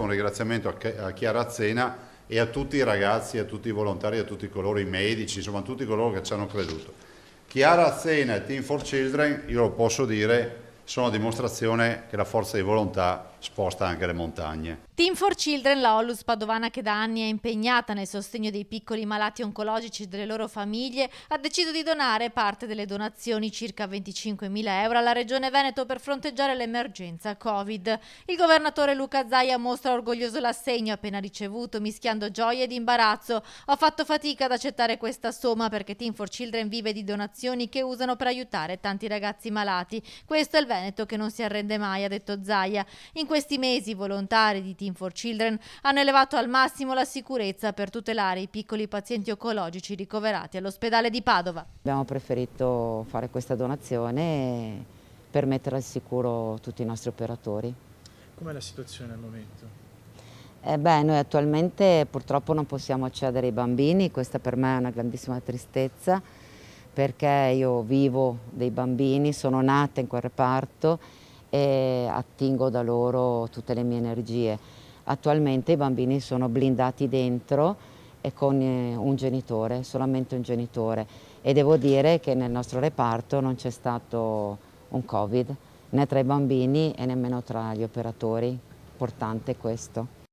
Un ringraziamento a Chiara Azzena e a tutti i ragazzi, a tutti i volontari, a tutti coloro, i medici, insomma a tutti coloro che ci hanno creduto. Chiara Azzena e Team for Children, io lo posso dire, sono dimostrazione che la forza di volontà sposta anche le montagne. Team for Children, la Ollus Padovana che da anni è impegnata nel sostegno dei piccoli malati oncologici e delle loro famiglie, ha deciso di donare parte delle donazioni, circa 25.000 euro, alla Regione Veneto per fronteggiare l'emergenza Covid. Il governatore Luca Zaia mostra orgoglioso l'assegno appena ricevuto, mischiando gioia ed imbarazzo. Ho fatto fatica ad accettare questa somma perché Team for Children vive di donazioni che usano per aiutare tanti ragazzi malati. Questo è il Veneto che non si arrende mai, ha detto Zaia. In questi mesi i volontari di Team for Children hanno elevato al massimo la sicurezza per tutelare i piccoli pazienti oncologici ricoverati all'ospedale di Padova. Abbiamo preferito fare questa donazione per mettere al sicuro tutti i nostri operatori. Com'è la situazione al momento? Eh beh, noi attualmente purtroppo non possiamo accedere ai bambini, questa per me è una grandissima tristezza perché io vivo dei bambini, sono nata in quel reparto e attingo da loro tutte le mie energie. Attualmente i bambini sono blindati dentro e con eh, un genitore, solamente un genitore e devo dire che nel nostro reparto non c'è stato un Covid né tra i bambini e nemmeno tra gli operatori, importante questo.